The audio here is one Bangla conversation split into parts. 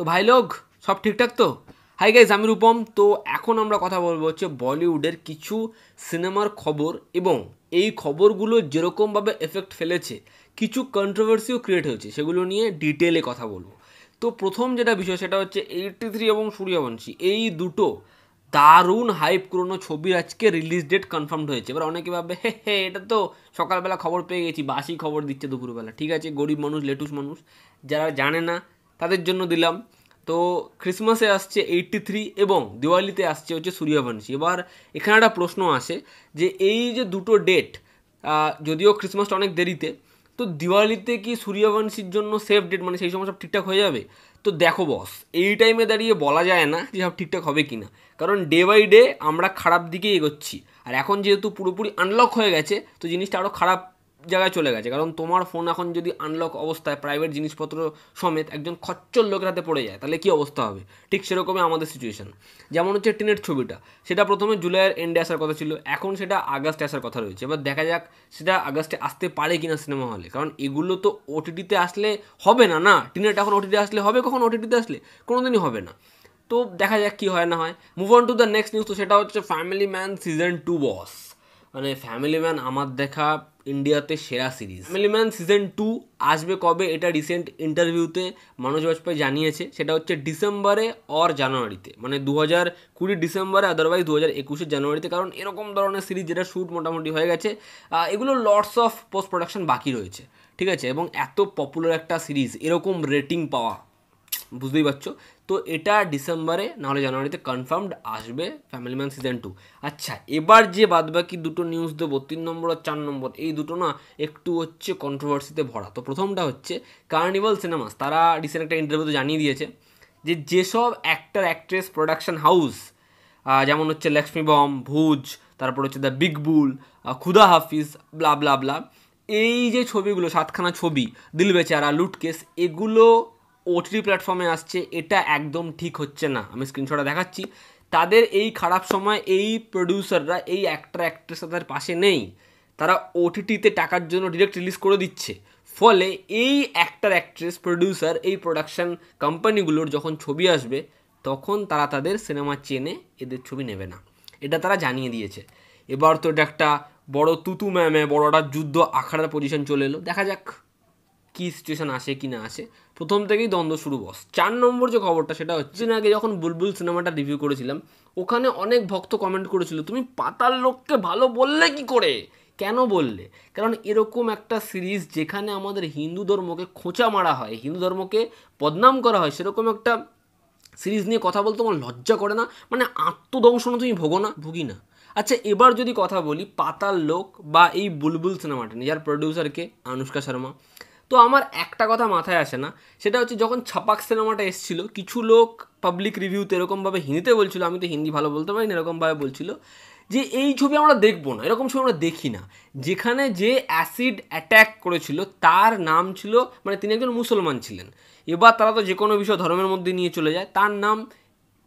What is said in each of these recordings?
তো ভাই লোক সব ঠিকঠাক তো হাই গাইজ আমি রূপম তো এখন আমরা কথা বলবো হচ্ছে বলিউডের কিছু সিনেমার খবর এবং এই খবরগুলো যেরকমভাবে এফেক্ট ফেলেছে কিছু কন্ট্রোভার্সিও ক্রিয়েট হয়েছে সেগুলো নিয়ে ডিটেলে কথা বলবো তো প্রথম যেটা বিষয় সেটা হচ্ছে এইটটি থ্রি এবং সূর্যবংশী এই দুটো দারুণ হাইপ পুরোনো ছবির আজকে রিলিজ ডেট কনফার্মড হয়েছে এবার অনেকে ভাবে হে হে এটা তো সকালবেলা খবর পেয়ে গেছি বাসি খবর দিচ্ছে দুপুরবেলা ঠিক আছে গরিব মানুষ লেটুস মানুষ যারা জানে না তাদের জন্য দিলাম তো ক্রিসমাসে আসছে এইট্টি থ্রি এবং দিওয়ালিতে আসছে হচ্ছে সূর্যবংশী এবার এখানে একটা প্রশ্ন আসে যে এই যে দুটো ডেট যদিও ক্রিসমাসটা অনেক দেরিতে তো দিওয়ালিতে কি সূর্যবংশীর জন্য সেফ ডেট মানে সেই সময় সব ঠিকঠাক হয়ে যাবে তো দেখো বস এই টাইমে দাঁড়িয়ে বলা যায় না যে সব ঠিকঠাক হবে কি না কারণ ডে বাই ডে আমরা খারাপ দিকেই এগোচ্ছি আর এখন যেহেতু পুরোপুরি আনলক হয়ে গেছে তো জিনিসটা আরও খারাপ জায়গায় চলে গেছে কারণ তোমার ফোন এখন যদি আনলক অবস্থায় প্রাইভেট জিনিসপত্র সমেত একজন খচ্চর লোকের হাতে পড়ে যায় তাহলে কী অবস্থা হবে ঠিক সেরকমই আমাদের সিচুয়েশান যেমন হচ্ছে টিনের ছবিটা সেটা প্রথমে জুলাইয়ের এন্ডে আসার কথা ছিল এখন সেটা আগস্টে আসার কথা রয়েছে এবার দেখা যাক সেটা আগস্টে আসতে পারে কি না সিনেমা হলে কারণ এগুলো তো ওটিটিতে আসলে হবে না না টিনেট এখন ওটিটি আসলে হবে কখন ওটিটিতে আসলে কোনো দিনই হবে না তো দেখা যাক কী হয় না হয় move on to the next news তো সেটা হচ্ছে family man season two boss মানে ফ্যামিলি ম্যান আমার দেখা ইন্ডিয়াতে সেরা সিরিজ ফ্যামিলিম্যান সিজন টু আসবে কবে এটা রিসেন্ট ইন্টারভিউতে মনোজ বাজপেয়ী জানিয়েছে সেটা হচ্ছে ডিসেম্বরে অর জানুয়ারিতে মানে দু হাজার কুড়ি ডিসেম্বরে আদারওয়াইজ দু হাজার একুশে জানুয়ারিতে কারণ এরকম ধরনের সিরিজ যেটা শ্যুট মোটামুটি হয়ে গেছে এগুলো লর্ডস অফ পোস্ট প্রোডাকশন বাকি রয়েছে ঠিক আছে এবং এত পপুলার একটা সিরিজ এরকম রেটিং পাওয়া বুঝতেই পারছো তো এটা ডিসেম্বরে নাহলে জানুয়ারিতে কনফার্মড আসবে ফ্যামিলি ম্যান সিজন টু আচ্ছা এবার যে বাদবাকি দুটো নিউজ দেবো তিন নম্বর আর চার নম্বর এই দুটো না একটু হচ্ছে কন্ট্রোভার্সিতে ভরা তো প্রথমটা হচ্ছে কার্নিভাল সিনেমাস তারা রিসেন্ট একটা ইন্টারভিউতে জানিয়ে দিয়েছে যে যেসব অ্যাক্টার অ্যাক্ট্রেস প্রোডাকশন হাউস যেমন হচ্ছে লক্ষ্মী বম ভুজ তারপর হচ্ছে দ্য বিগ বুল খুদা হাফিজ ব্লা ব্লা ব্লা এই যে ছবিগুলো সাতখানা ছবি দিল বেচারা লুটকেস এগুলো ওটিটি প্ল্যাটফর্মে আসছে এটা একদম ঠিক হচ্ছে না আমি স্ক্রিনশটটা দেখাচ্ছি তাদের এই খারাপ সময় এই প্রডিউসাররা এই অ্যাক্টার তাদের পাশে নেই তারা ওটিটিতে টাকার জন্য ডিরেক্ট রিলিজ করে দিচ্ছে ফলে এই অ্যাক্টার অ্যাক্ট্রেস প্রডিউসার এই প্রোডাকশান কোম্পানিগুলোর যখন ছবি আসবে তখন তারা তাদের সিনেমা চেনে এদের ছবি নেবে না এটা তারা জানিয়ে দিয়েছে এবার তো এটা একটা বড় তুতু ম্যামে বড় একটা যুদ্ধ আখড়ার পজিশন চলে এলো দেখা যাক কি সিচুয়েশান আসে কি না আসে প্রথম থেকেই দ্বন্দ্ব শুরু বস চার নম্বর যে খবরটা সেটা হচ্ছে আগে যখন বুলবুল সিনেমাটা রিভিউ করেছিলাম ওখানে অনেক ভক্ত কমেন্ট করেছিল তুমি পাতাল লোককে ভালো বললে কি করে কেন বললে কারণ এরকম একটা সিরিজ যেখানে আমাদের হিন্দু ধর্মকে খোঁচা মারা হয় হিন্দু ধর্মকে বদনাম করা হয় সেরকম একটা সিরিজ নিয়ে কথা বলতে তোমার লজ্জা করে না মানে আত্মদংশন তুমি ভোগো না ভুগি না আচ্ছা এবার যদি কথা বলি পাতাল লোক বা এই বুলবুল সিনেমাটা নিয়ে যার প্রডিউসারকে আনুষ্কা শর্মা তো আমার একটা কথা মাথায় আসে না সেটা হচ্ছে যখন ছাপাক সিনেমাটা এসেছিলো কিছু লোক পাবলিক রিভিউতে এরকমভাবে হিন্দিতে বলছিল আমি তো হিন্দি ভালো বলতে পারি না এরকমভাবে বলছিল যে এই ছবি আমরা দেখবো না এরকম ছবি আমরা দেখি না যেখানে যে অ্যাসিড অ্যাট্যাক করেছিল তার নাম ছিল মানে তিনি একজন মুসলমান ছিলেন এবার তারা তো যে কোনো বিষয় ধর্মের মধ্যে নিয়ে চলে যায় তার নাম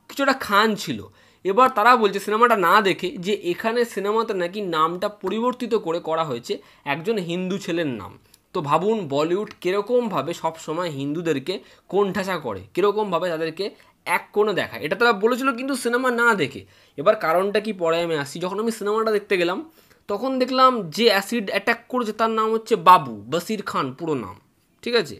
কিছুটা খান ছিল এবার তারা বলছে সিনেমাটা না দেখে যে এখানে সিনেমাতে নাকি নামটা পরিবর্তিত করে করা হয়েছে একজন হিন্দু ছেলের নাম তো ভাবুন বলিউড কীরকমভাবে সবসময় হিন্দুদেরকে কোণঠাসা করে কীরকমভাবে তাদেরকে এক কোণে দেখায় এটা তারা বলেছিল কিন্তু সিনেমা না দেখে এবার কারণটা কি পরে আমি আসি যখন আমি সিনেমাটা দেখতে গেলাম তখন দেখলাম যে অ্যাসিড অ্যাটাক করেছে তার নাম হচ্ছে বাবু বসির খান পুরো নাম ঠিক আছে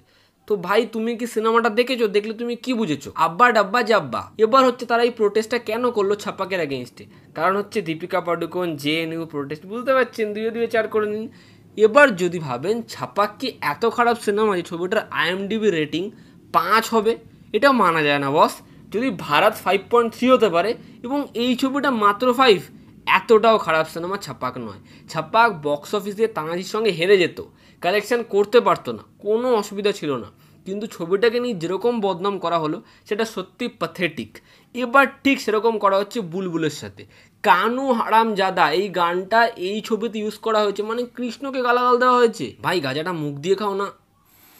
তো ভাই তুমি কি সিনেমাটা দেখেছো দেখলে তুমি কি বুঝেছো আব্বা ডাব্বা জাব্বা এবার হচ্ছে তারা এই প্রোটেস্টটা কেন করলো ছাপ্পাকের অ্যাগেনস্টে কারণ হচ্ছে দীপিকা পাডুকোন জে প্রোটেস্ট বুঝতে পারছেন দুয়ে দুয়ে চার করে নিন এবার যদি ভাবেন ছাপাক কি এত খারাপ সিনেমা যে ছবিটার আইএমডিবি রেটিং পাঁচ হবে এটা মানা যায় না বস যদি ভারত ফাইভ পয়েন্ট থ্রি হতে পারে এবং এই ছবিটা মাত্র ফাইভ এতটাও খারাপ সিনেমা ছাপাক নয় ছাপাক বক্স অফিসে তানাজির সঙ্গে হেরে যেত কালেকশন করতে পারতো না কোনো অসুবিধা ছিল না কিন্তু ছবিটাকে নিয়ে যেরকম বদনাম করা হলো সেটা সত্যি প্যাথেটিক এবার ঠিক সেরকম করা হচ্ছে বুলবুলের সাথে কানু হারাম জাদা এই গানটা এই ছবিতে ইউজ করা হয়েছে মানে কৃষ্ণকে গালাগাল দেওয়া হয়েছে ভাই গাজাটা মুখ দিয়ে খাও না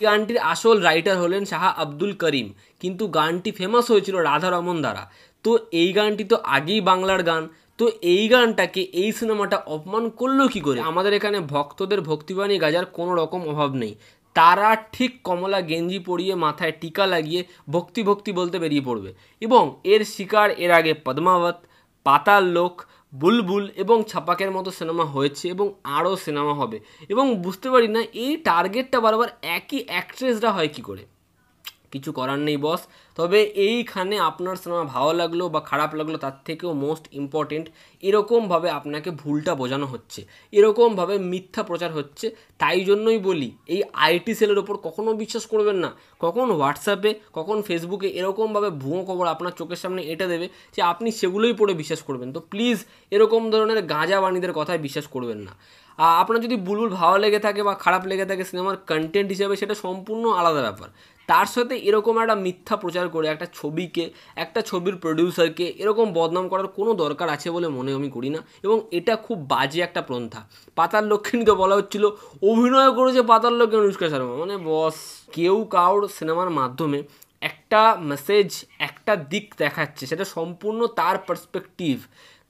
গানটির আসল রাইটার হলেন শাহা আব্দুল করিম কিন্তু গানটি ফেমাস হয়েছিল রাধা রমন দ্বারা তো এই গানটি তো আগেই বাংলার গান তো এই গানটাকে এই সিনেমাটা অপমান করলো কি করে আমাদের এখানে ভক্তদের ভক্তিবাণী গাজার কোনো রকম অভাব নেই তারা ঠিক কমলা গেঞ্জি পরিয়ে মাথায় টিকা লাগিয়ে ভক্তি ভক্তি বলতে বেরিয়ে পড়বে এবং এর শিকার এর আগে পদ্মাবত পাতাল লোক বুলবুল এবং ছাপাকের মতো সিনেমা হয়েছে এবং আরও সিনেমা হবে এবং বুঝতে পারি না এই টার্গেটটা বারবার একই অ্যাক্ট্রেসরা হয় কী করে কিছু করার নেই বস তবে এইখানে আপনার সিনেমা ভালো লাগলো বা খারাপ লাগলো তার থেকেও মোস্ট ইম্পর্টেন্ট এরকমভাবে আপনাকে ভুলটা বোঝানো হচ্ছে এরকমভাবে মিথ্যা প্রচার হচ্ছে তাই জন্যই বলি এই আইটি সেলের ওপর কখনও বিশ্বাস করবেন না কখন হোয়াটসঅ্যাপে কখন ফেসবুকে এরকমভাবে ভুয়ো খবর আপনার চোখের সামনে এটা দেবে যে আপনি সেগুলোই পড়ে বিশ্বাস করবেন তো প্লিজ এরকম ধরনের গাঁজা বাণীদের কথায় বিশ্বাস করবেন না আপনার যদি বুলবুল ভালো লেগে থাকে বা খারাপ লেগে থাকে সিনেমার কন্টেন্ট হিসাবে সেটা সম্পূর্ণ আলাদা ব্যাপার তার সাথে এরকম একটা মিথ্যা প্রচার করে একটা ছবিকে একটা ছবির প্রডিউসারকে এরকম বদনাম করার কোনো দরকার আছে বলে মনে আমি করি না এবং এটা খুব বাজে একটা প্রন্থা পাতার লক্ষ্মীকে বলা হচ্ছিল অভিনয় করেছে পাতার লক্ষ্মী অনুষ্কা শর্মা মানে বস কেউ কারোর সিনেমার মাধ্যমে একটা মেসেজ একটা দিক দেখাচ্ছে সেটা সম্পূর্ণ তার পার্সপেক্টিভ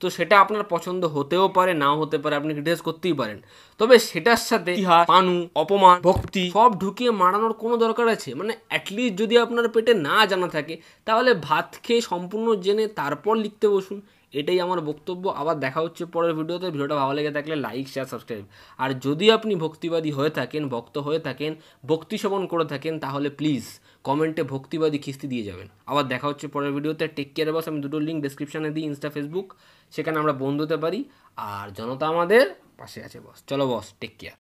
তো সেটা আপনার পছন্দ হতেও পারে নাও হতে পারে আপনি ক্রিটিস করতেই পারেন তবে সেটার সাথে ইতিহাস পানু অপমান ভক্তি সব ঢুকিয়ে মারানোর কোনো দরকার আছে মানে অ্যাটলিস্ট যদি আপনার পেটে না জানা থাকে তাহলে ভাত খেয়ে সম্পূর্ণ জেনে তারপর লিখতে বসুন এটাই আমার বক্তব্য আবার দেখা হচ্ছে পরের ভিডিওতে ভিডিওটা ভালো লেগে থাকলে লাইক শেয়ার সাবস্ক্রাইব আর যদি আপনি ভক্তিবাদী হয়ে থাকেন ভক্ত হয়ে থাকেন ভক্তি সেবন করে থাকেন তাহলে প্লিজ কমেন্টে ভক্তিবাদী খিস্তি দিয়ে যাবেন আবার দেখা হচ্ছে পরের ভিডিওতে টেক কেয়ার বস আমি দুটো লিঙ্ক ডিসক্রিপশানে দিই ইনস্টা ফেসবুক সেখানে আমরা বন্ধুতে পারি আর জনতা আমাদের পাশে আছে বস চলো বস টেক কেয়ার